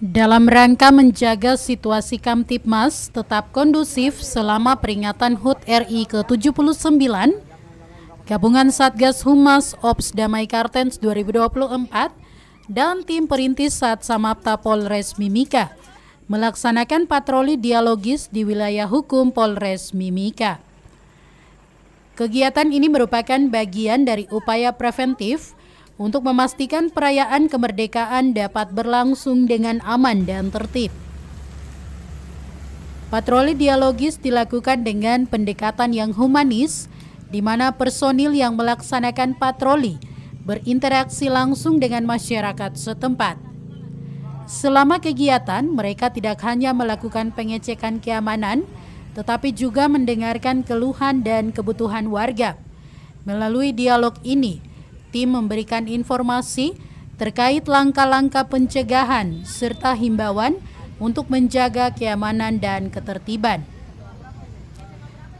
Dalam rangka menjaga situasi Kamtipmas tetap kondusif selama peringatan HUT RI ke-79, gabungan Satgas Humas Ops Damai Kartens 2024 dan tim perintis Sat Samapta Polres Mimika melaksanakan patroli dialogis di wilayah hukum Polres Mimika. Kegiatan ini merupakan bagian dari upaya preventif untuk memastikan perayaan kemerdekaan dapat berlangsung dengan aman dan tertib. Patroli dialogis dilakukan dengan pendekatan yang humanis, di mana personil yang melaksanakan patroli berinteraksi langsung dengan masyarakat setempat. Selama kegiatan, mereka tidak hanya melakukan pengecekan keamanan, tetapi juga mendengarkan keluhan dan kebutuhan warga. Melalui dialog ini, tim memberikan informasi terkait langkah-langkah pencegahan serta himbauan untuk menjaga keamanan dan ketertiban.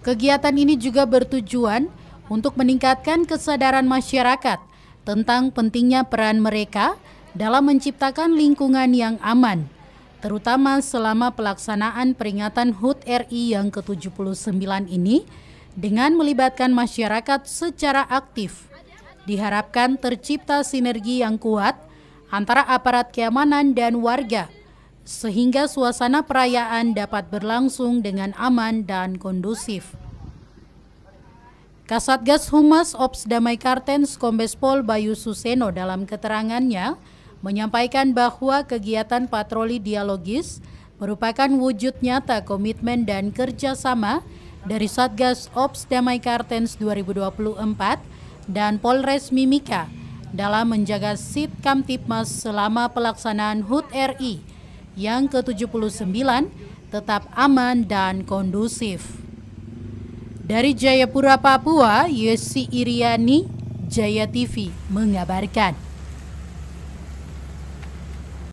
Kegiatan ini juga bertujuan untuk meningkatkan kesadaran masyarakat tentang pentingnya peran mereka dalam menciptakan lingkungan yang aman, terutama selama pelaksanaan peringatan HUT RI yang ke-79 ini dengan melibatkan masyarakat secara aktif Diharapkan tercipta sinergi yang kuat antara aparat keamanan dan warga, sehingga suasana perayaan dapat berlangsung dengan aman dan kondusif. Kasatgas Humas Ops Damai Kartens Kombes Pol Bayu Suseno dalam keterangannya menyampaikan bahwa kegiatan patroli dialogis merupakan wujud nyata komitmen dan kerjasama dari Satgas Ops Damai Kartens 2024 dan Polres Mimika dalam menjaga Sitkam Tipmas selama pelaksanaan HUT RI yang ke-79 tetap aman dan kondusif. Dari Jayapura, Papua, Yesi Iriani, Jaya TV mengabarkan.